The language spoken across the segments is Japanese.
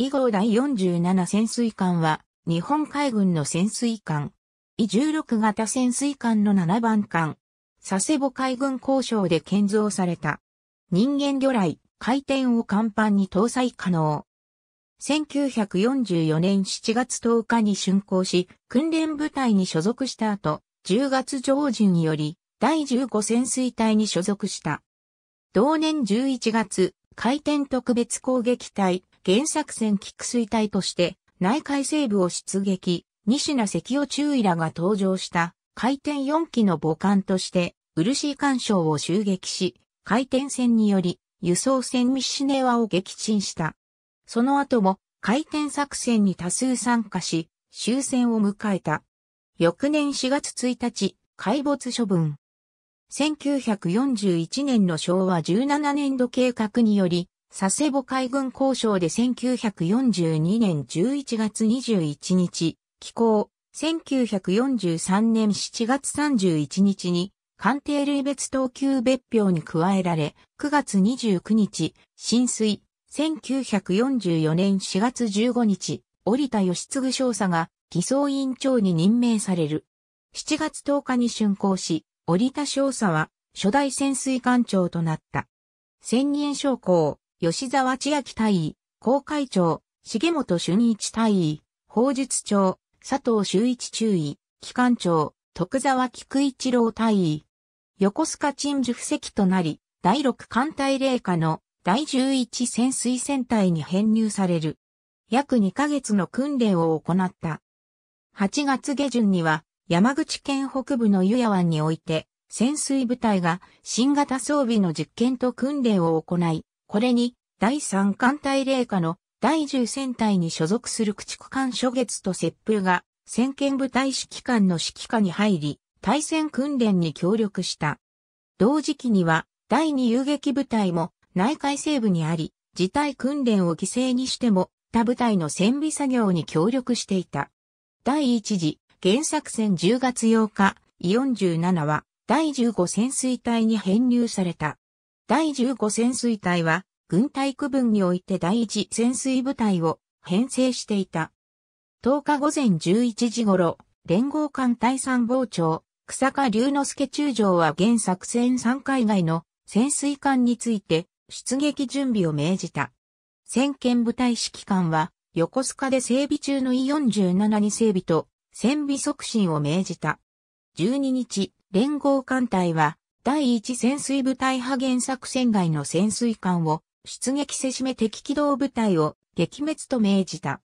以後第47潜水艦は、日本海軍の潜水艦、E 16型潜水艦の7番艦、佐世保海軍交渉で建造された。人間魚雷、回転を甲板に搭載可能。1944年7月10日に竣工し、訓練部隊に所属した後、10月上旬より、第15潜水隊に所属した。同年11月、回転特別攻撃隊、原作戦菊水隊として内海西部を出撃、西名関尾中尉らが登場した回転4機の母艦としてー干渉を襲撃し、回転船により輸送船ミシネワを撃沈した。その後も回転作戦に多数参加し、終戦を迎えた。翌年4月1日、海没処分。1941年の昭和17年度計画により、佐世保海軍交渉で1942年11月21日、寄港、1943年7月31日に、官邸類別等級別表に加えられ、9月29日、浸水、1944年4月15日、折田義次少佐が偽装委員長に任命される。7月10日に竣工し、折田少佐は初代潜水艦長となった。千人将校、吉沢千明大尉、公会長、重本俊一大尉、法術長、佐藤修一中尉、機関長、徳沢菊一郎大尉。横須賀鎮守布石となり、第六艦隊霊下の第十一潜水船隊に編入される。約2ヶ月の訓練を行った。8月下旬には山口県北部の湯屋湾において潜水部隊が新型装備の実験と訓練を行い、これに、第三艦隊霊下の第10戦隊に所属する駆逐艦初月と接風が、先見部隊指揮官の指揮下に入り、対戦訓練に協力した。同時期には、第2遊撃部隊も内海西部にあり、事態訓練を犠牲にしても、他部隊の戦備作業に協力していた。第1次、原作戦10月8日、47は、第15潜水隊に編入された。第15潜水隊は、軍隊区分において第1潜水部隊を編成していた。10日午前11時頃、連合艦隊参謀長、草加龍之介中将は現作戦3回外の潜水艦について出撃準備を命じた。先見部隊指揮官は横須賀で整備中の E47 に整備と船尾促進を命じた。12日、連合艦隊は第1潜水部隊派遣作戦外の潜水艦を出撃せしめ敵機動部隊を撃滅と命じた。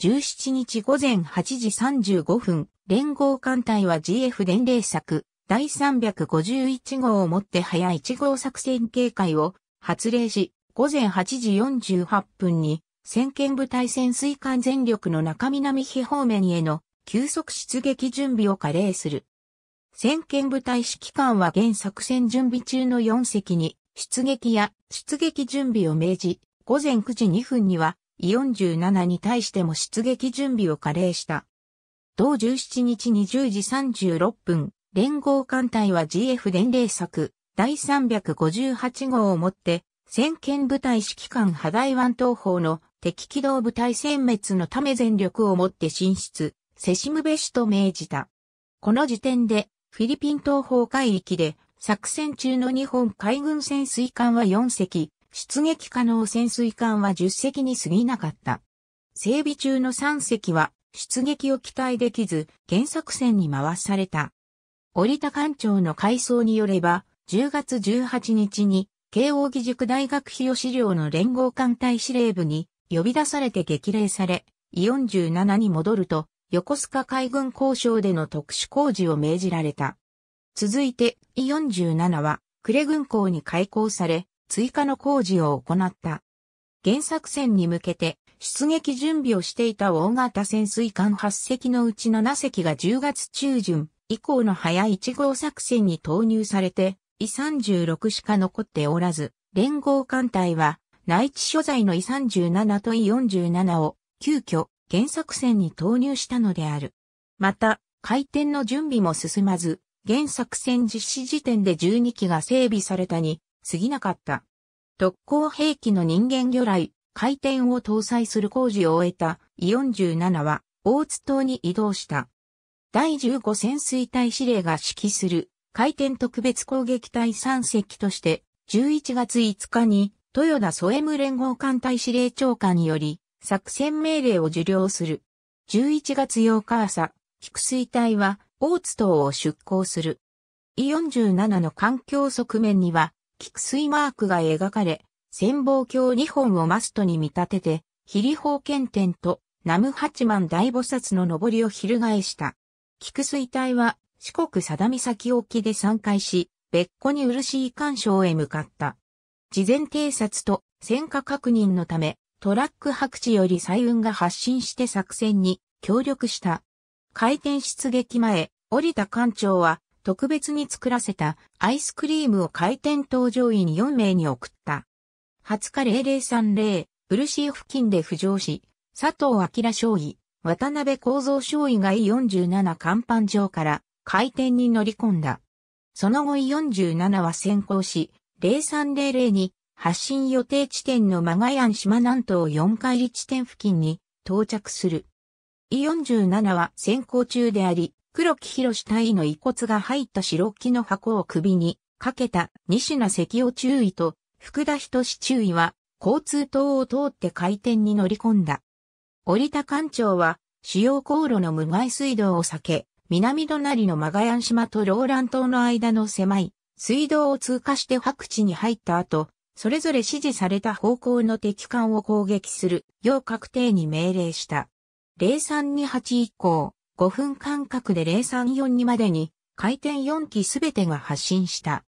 17日午前8時35分、連合艦隊は GF 伝令作第351号をもって早1号作戦警戒を発令し、午前8時48分に先見部隊潜水艦全力の中南非方面への急速出撃準備を加齢する。先見部隊指揮官は現作戦準備中の4隻に出撃や出撃準備を命じ、午前9時2分には、イ47に対しても出撃準備を加齢した。同17日20時36分、連合艦隊は GF 伝令作第358号をもって、先見部隊指揮官波大湾東方の敵機動部隊殲滅のため全力をもって進出、セシムベシと命じた。この時点でフィリピン東方海域で、作戦中の日本海軍潜水艦は4隻、出撃可能潜水艦は10隻に過ぎなかった。整備中の3隻は、出撃を期待できず、原作戦に回された。折田艦長の回想によれば、10月18日に、慶応義塾大学日吉寮の連合艦隊司令部に呼び出されて激励され、イ47に戻ると、横須賀海軍交渉での特殊工事を命じられた。続いて、E47 は、呉軍港に開港され、追加の工事を行った。原作戦に向けて、出撃準備をしていた大型潜水艦8隻のうち7隻が10月中旬以降の早1号作戦に投入されて、E36 しか残っておらず、連合艦隊は、内地所在の E37 と E47 を急遽原作戦に投入したのである。また、回転の準備も進まず、原作戦実施時点で12機が整備されたに過ぎなかった。特攻兵器の人間魚雷、回転を搭載する工事を終えたイ47は大津島に移動した。第15潜水隊司令が指揮する回転特別攻撃隊3隻として11月5日に豊田添無連合艦隊司令長官により作戦命令を受領する。11月8日朝、菊水隊は、大津島を出港する。E47 の環境側面には、菊水マークが描かれ、潜望鏡2本をマストに見立てて、比利方剣天と南無八万大菩薩の上りを翻した。菊水隊は四国貞岬沖で散開し、別個に漆井干渉へ向かった。事前偵察と戦火確認のため、トラック白地より彩雲が発進して作戦に協力した。回転出撃前、降りた艦長は特別に作らせたアイスクリームを回転搭乗員4名に送った。20日0030、ー付近で浮上し、佐藤明将尉、渡辺幸三将尉が E47 甲板上から回転に乗り込んだ。その後 E47 は先行し、0300に発進予定地点のマガヤン島南東4海里地点付近に到着する。E47 は先行中であり、黒木博士隊の遺骨が入った白木の箱を首にかけた西名関を注意と福田人志注意は交通灯を通って回転に乗り込んだ。折田艦長は主要航路の無害水道を避け、南隣のマガヤン島とローラン島の間の狭い水道を通過して白地に入った後、それぞれ指示された方向の敵艦を攻撃する、要確定に命令した。0328以降、5分間隔で0342までに、回転4機すべてが発進した。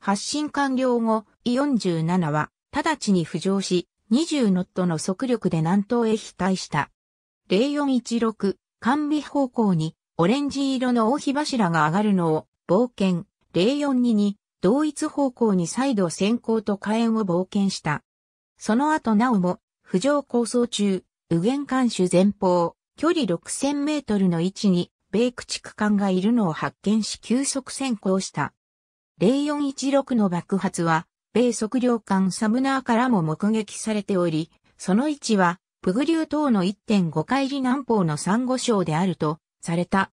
発進完了後、E47 は、直ちに浮上し、20ノットの速力で南東へ飛退した。0416、完備方向に、オレンジ色の大火柱が上がるのを、冒険、0422、同一方向に再度先行と火炎を冒険した。その後なおも、浮上構想中、右舷艦首前方、距離6000メートルの位置に、米駆逐艦がいるのを発見し急速先行した。0416の爆発は、米測量艦サムナーからも目撃されており、その位置は、プグリュー島の1.5海里南方のサンゴ礁であると、された。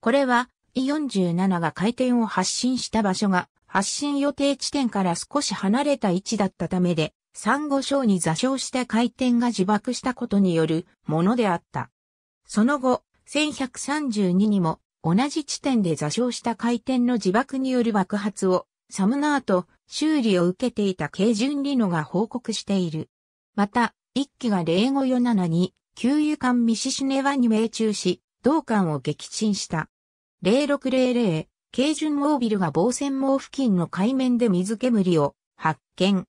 これは、E47 が回転を発進した場所が、発進予定地点から少し離れた位置だったためで、産後礁に座礁した回転が自爆したことによるものであった。その後、1132にも同じ地点で座礁した回転の自爆による爆発をサムナーと修理を受けていた軽順リノが報告している。また、一機が0547に給油艦ミシシネワに命中し、同艦を撃沈した。0600軽巡モービルが防線網付近の海面で水煙を発見。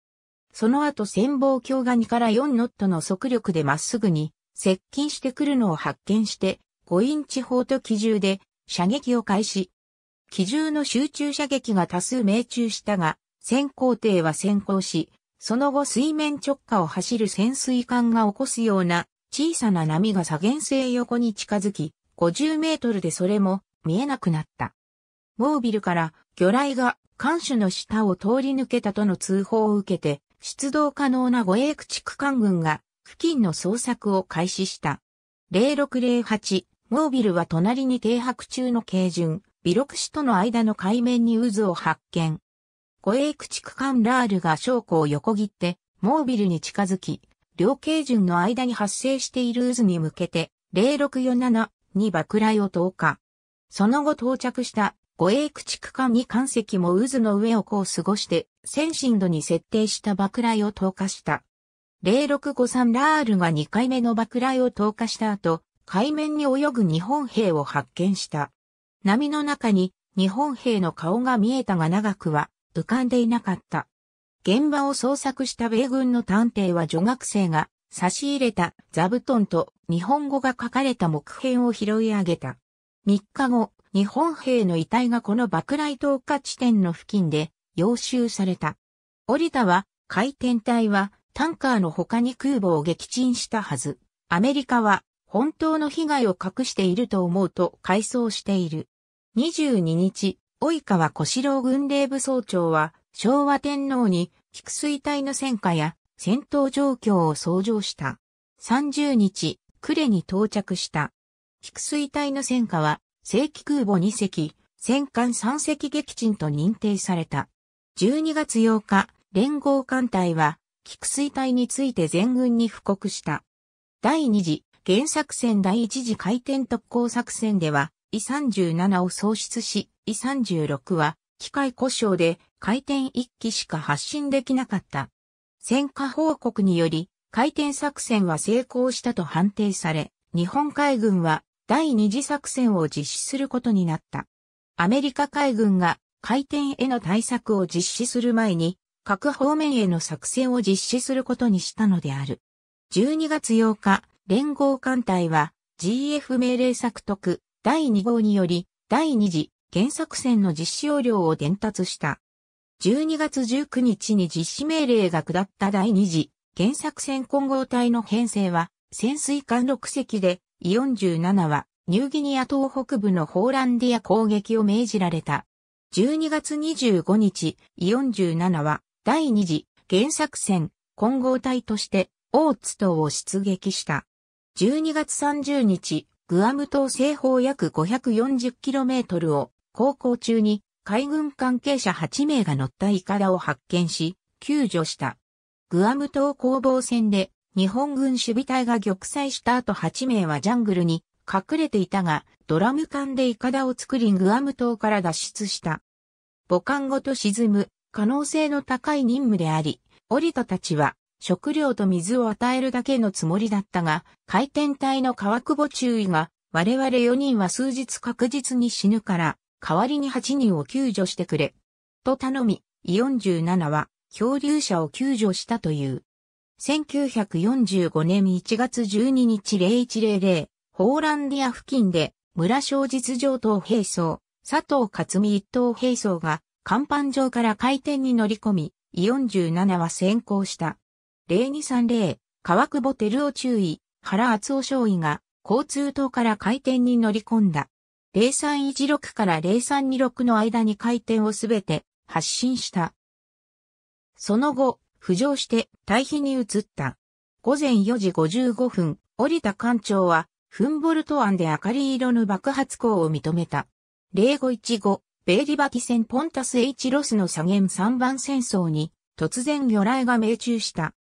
その後潜望鏡が2から4ノットの速力でまっすぐに接近してくるのを発見して5インチ砲と機銃で射撃を開始。機銃の集中射撃が多数命中したが、潜航艇は潜航し、その後水面直下を走る潜水艦が起こすような小さな波が左舷性横に近づき、50メートルでそれも見えなくなった。モービルから魚雷が艦首の下を通り抜けたとの通報を受けて、出動可能な護衛駆逐艦軍が付近の捜索を開始した。0608、モービルは隣に停泊中の軽巡、ビロクシとの間の海面に渦を発見。護衛駆逐艦ラールが証拠を横切って、モービルに近づき、両軽巡の間に発生している渦に向けて、0647に爆雷を投下。その後到着した護衛駆逐艦に艦石も渦の上をこう過ごして、先進度に設定した爆雷を投下した。0653ラールが2回目の爆雷を投下した後、海面に泳ぐ日本兵を発見した。波の中に日本兵の顔が見えたが長くは浮かんでいなかった。現場を捜索した米軍の探偵は女学生が差し入れた座布団と日本語が書かれた木片を拾い上げた。3日後、日本兵の遺体がこの爆雷投下地点の付近で要収された。降りたは、海天隊はタンカーの他に空母を撃沈したはず。アメリカは本当の被害を隠していると思うと回想している。22日、及川小四郎軍令部総長は昭和天皇に菊水隊の戦果や戦闘状況を想像した。30日、呉に到着した。菊水隊の戦果は正規空母2隻、戦艦3隻撃沈と認定された。12月8日、連合艦隊は、菊水隊について全軍に布告した。第2次、原作戦第1次回転特攻作戦では、イ37を喪失し、イ36は、機械故障で、回転1機しか発進できなかった。戦火報告により、回転作戦は成功したと判定され、日本海軍は第二次作戦を実施することになった。アメリカ海軍が海底への対策を実施する前に、各方面への作戦を実施することにしたのである。12月8日、連合艦隊は GF 命令作得第2号により、第2次原作戦の実施要領を伝達した。12月19日に実施命令が下った第2次原作戦混合体の編成は、潜水艦6隻でイ47はニューギニア島北部のホーランディア攻撃を命じられた。12月25日、イ47は第2次原作戦混合体としてオーツ島を出撃した。12月30日、グアム島西方約 540km を航行中に海軍関係者8名が乗ったイカダを発見し、救助した。グアム島攻防戦で日本軍守備隊が玉砕した後8名はジャングルに隠れていたが、ドラム缶でイカダを作りグアム島から脱出した。母艦ごと沈む可能性の高い任務であり、オリトたちは食料と水を与えるだけのつもりだったが、回転隊の川久保注意が、我々4人は数日確実に死ぬから、代わりに8人を救助してくれ。と頼み、イ47は、漂流者を救助したという。1945年1月12日0100、ホーランディア付近で、村小実上等兵装佐藤克美一等兵装が、甲板上から回転に乗り込み、イ47は先行した。0230、川久保照を注意、原厚夫少尉が、交通等から回転に乗り込んだ。0316から0326の間に回転をすべて発進した。その後、浮上して対比に移った。午前4時55分、降りた艦長は、フンボルト湾で明るい色の爆発光を認めた。0515、ベイリバキ戦ポンタス H ロスの左舷3番戦争に、突然魚雷が命中した。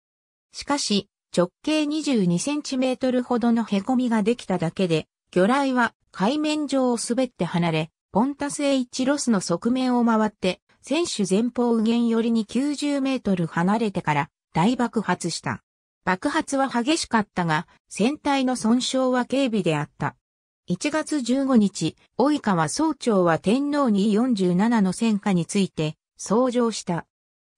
しかし、直径2 2トルほどの凹みができただけで、魚雷は海面上を滑って離れ、ポンタス H ロスの側面を回って選手前方右舷寄りに90メートル離れてから大爆発した。爆発は激しかったが、船体の損傷は軽微であった。1月15日、及川総長は天皇に47の戦火について、想像した。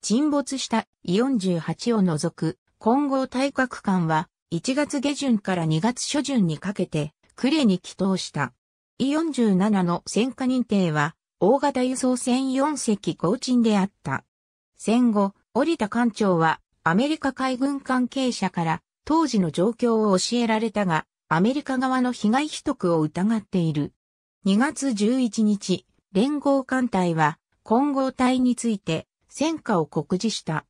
沈没した48を除く、混合対角艦は、1月下旬から2月初旬にかけて、呉に帰投した。47の戦火認定は、大型輸送船4隻合鎮であった。戦後、折田艦長はアメリカ海軍関係者から当時の状況を教えられたが、アメリカ側の被害秘匿を疑っている。2月11日、連合艦隊は混合隊について戦果を告示した。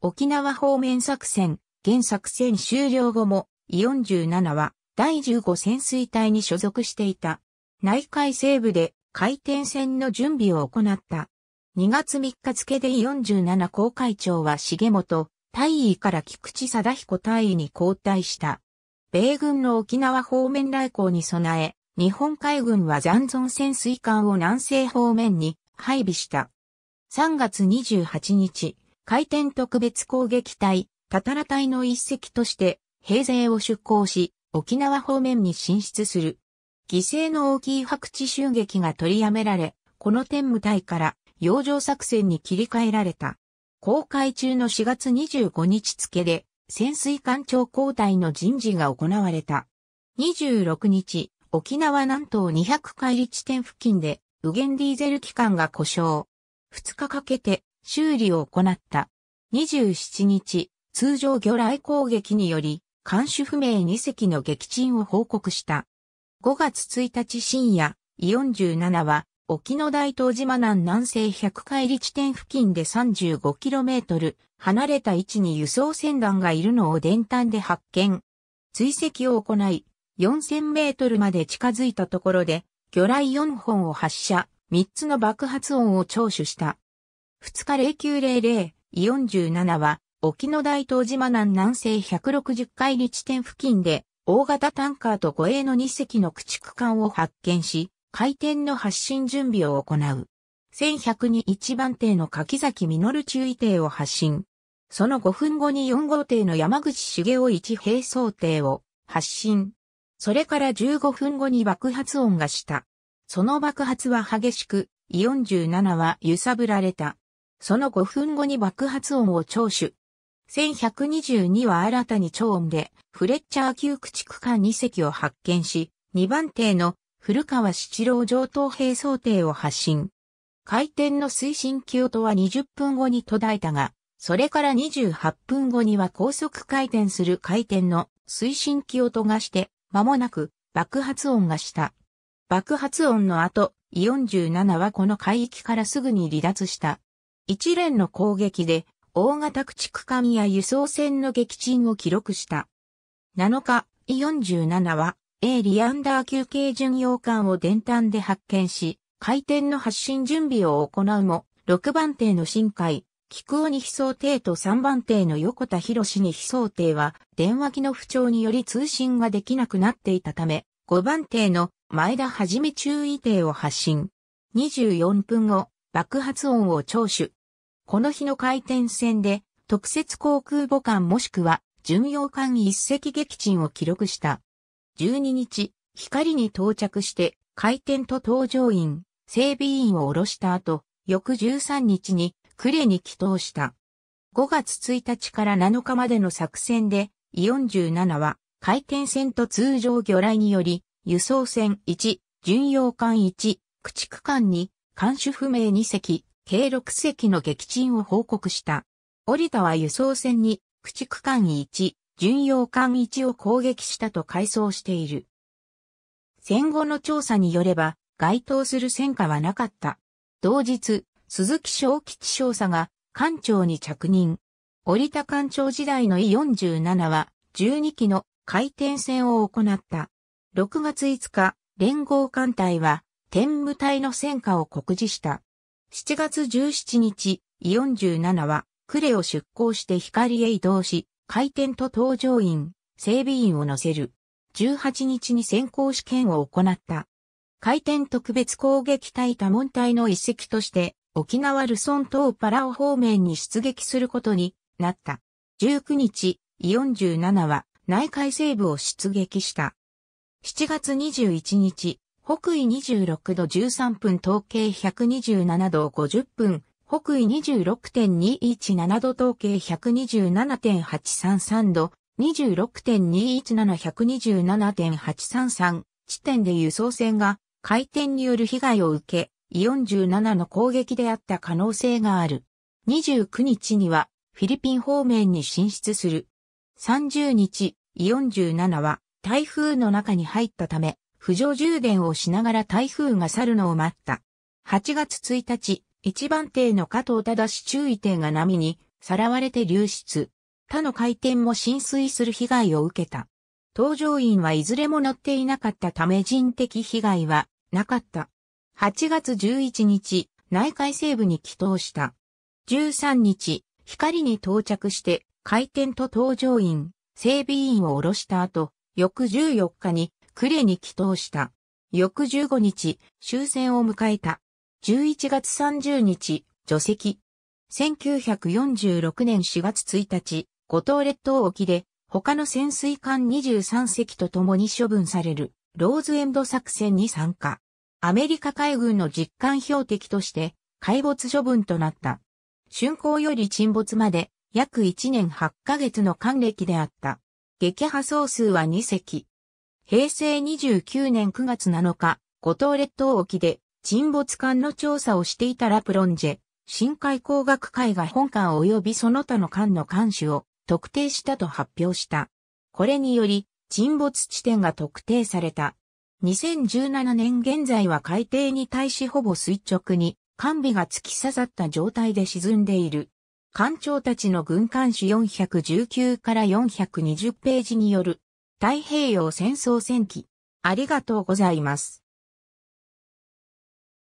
沖縄方面作戦、現作戦終了後も、47は第15潜水隊に所属していた。内海西部で回転戦の準備を行った。2月3日付で47公会長は重本、大尉から菊池貞彦大尉に交代した。米軍の沖縄方面来航に備え、日本海軍は残存潜水艦を南西方面に配備した。3月28日、回転特別攻撃隊、タタラ隊の一隻として、平勢を出港し、沖縄方面に進出する。犠牲の大きい白地襲撃が取りやめられ、この天武隊から洋上作戦に切り替えられた。公開中の4月25日付で、潜水艦長交代の人事が行われた。26日、沖縄南東200海里地点付近で、ウゲンディーゼル機関が故障。2日かけて修理を行った。27日、通常魚雷攻撃により、艦首不明2隻の撃沈を報告した。5月1日深夜、イ47は、沖野大東島南南西100海里地点付近で 35km 離れた位置に輸送船団がいるのを電端で発見。追跡を行い、4000メートルまで近づいたところで、魚雷4本を発射、3つの爆発音を聴取した。2日0900、イ47は、沖野大東島南南西160海里地点付近で大型タンカーと護衛の2隻の駆逐艦を発見し、回転の発進準備を行う。1101番艇の柿崎実注意艇を発進。その5分後に4号艇の山口茂雄一兵装艇を発進。それから15分後に爆発音がした。その爆発は激しく、1 7は揺さぶられた。その5分後に爆発音を聴取。1122は新たに超音で、フレッチャー級駆逐艦2隻を発見し、2番艇の古川七郎上等兵装艇を発進。回転の推進機音は20分後に途絶えたが、それから28分後には高速回転する回転の推進機音がして、間もなく爆発音がした。爆発音の後、47はこの海域からすぐに離脱した。一連の攻撃で大型駆逐艦や輸送船の撃沈を記録した。7日、E47 は、A リアンダー級軽巡洋艦を電端で発見し、回転の発進準備を行うも、6番艇の深海、菊に飛行艇と3番艇の横田博士に飛行艇は、電話機の不調により通信ができなくなっていたため、5番艇の前田はじめ注意艇を発信。24分後、爆発音を聴取。この日の回転戦で、特設航空母艦もしくは巡洋艦一隻撃沈を記録した。12日、光に到着して、回転と搭乗員、整備員を下ろした後、翌13日に、呉に帰投した。5月1日から7日までの作戦で、イオン17は、回転船と通常魚雷により、輸送船1、巡洋艦1、駆逐艦2、艦首不明2隻、計6隻の撃沈を報告した。折田は輸送船に、駆逐艦1、巡洋艦1を攻撃したと回想している。戦後の調査によれば、該当する戦果はなかった。同日、鈴木正吉少佐が艦長に着任。折田艦長時代の E47 は12機の回転戦を行った。6月5日、連合艦隊は天武隊の戦果を告示した。7月17日、イオン17は、クレを出港して光へ移動し、回転と搭乗員、整備員を乗せる。18日に先行試験を行った。回転特別攻撃隊多門隊の一跡として、沖縄ルソン島パラオ方面に出撃することになった。19日、イオン17は内海西部を出撃した。7月21日、北緯26度13分統計127度50分、北緯26.217度統計127.833度、26.217127.833地点で輸送船が回転による被害を受け、イオン17の攻撃であった可能性がある。29日にはフィリピン方面に進出する。30日、イオン17は台風の中に入ったため、不上充電をしながら台風が去るのを待った。8月1日、1番艇の加藤忠志注意艇が波にさらわれて流出。他の回転も浸水する被害を受けた。搭乗員はいずれも乗っていなかったため人的被害はなかった。8月11日、内海西部に帰島した。13日、光に到着して、回転と搭乗員、整備員を降ろした後、翌14日に呉に帰投した。翌15日、終戦を迎えた。11月30日、除籍。1946年4月1日、五島列島沖で、他の潜水艦23隻と共に処分される、ローズエンド作戦に参加。アメリカ海軍の実艦標的として、海没処分となった。竣工より沈没まで、約1年8ヶ月の艦歴であった。撃破総数は2隻。平成29年9月7日、五島列島沖で沈没艦の調査をしていたラプロンジェ、深海工学会が本艦及びその他の艦の艦種を特定したと発表した。これにより、沈没地点が特定された。2017年現在は海底に対しほぼ垂直に、艦尾が突き刺さった状態で沈んでいる。艦長たちの軍艦種419から420ページによる太平洋戦争戦記。ありがとうございます。